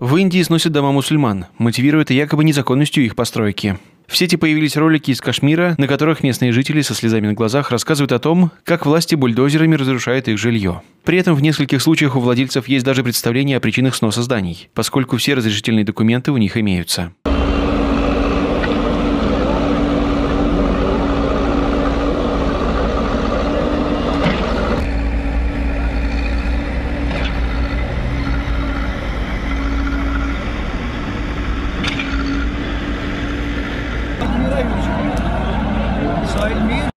В Индии сносят дома мусульман, мотивируя это якобы незаконностью их постройки. В сети появились ролики из Кашмира, на которых местные жители со слезами на глазах рассказывают о том, как власти бульдозерами разрушают их жилье. При этом в нескольких случаях у владельцев есть даже представление о причинах сноса зданий, поскольку все разрешительные документы у них имеются.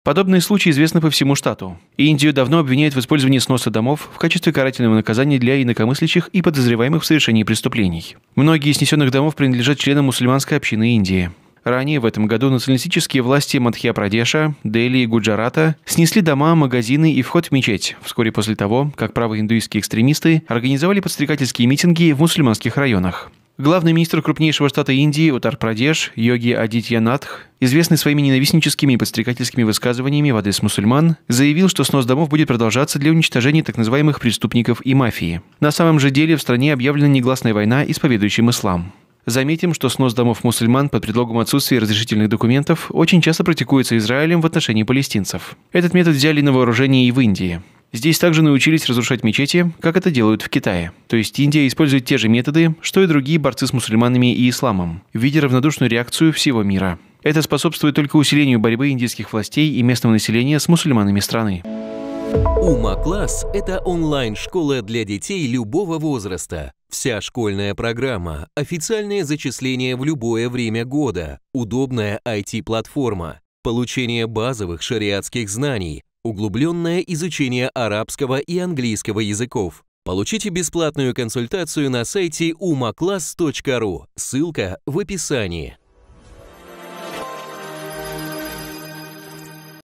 Подобные случаи известны по всему штату. Индию давно обвиняют в использовании сноса домов в качестве карательного наказания для инакомыслящих и подозреваемых в совершении преступлений. Многие из снесенных домов принадлежат членам мусульманской общины Индии. Ранее в этом году националистические власти Мадхья-Прадеша, Дели и Гуджарата снесли дома, магазины и вход в мечеть вскоре после того, как правоиндуистские экстремисты организовали подстрекательские митинги в мусульманских районах. Главный министр крупнейшего штата Индии Утар-Прадеш Йоги Адитья Адитьянатх, известный своими ненавистническими и подстрекательскими высказываниями в адрес мусульман, заявил, что снос домов будет продолжаться для уничтожения так называемых преступников и мафии. На самом же деле в стране объявлена негласная война исповедующим ислам. Заметим, что снос домов мусульман под предлогом отсутствия разрешительных документов очень часто практикуется Израилем в отношении палестинцев. Этот метод взяли на вооружение и в Индии. Здесь также научились разрушать мечети, как это делают в Китае. То есть Индия использует те же методы, что и другие борцы с мусульманами и исламом, видя равнодушную реакцию всего мира. Это способствует только усилению борьбы индийских властей и местного населения с мусульманами страны. Ума-класс – это онлайн-школа для детей любого возраста. Вся школьная программа, официальное зачисление в любое время года, удобная IT-платформа, получение базовых шариатских знаний, Углубленное изучение арабского и английского языков. Получите бесплатную консультацию на сайте umaclass.ru. Ссылка в описании.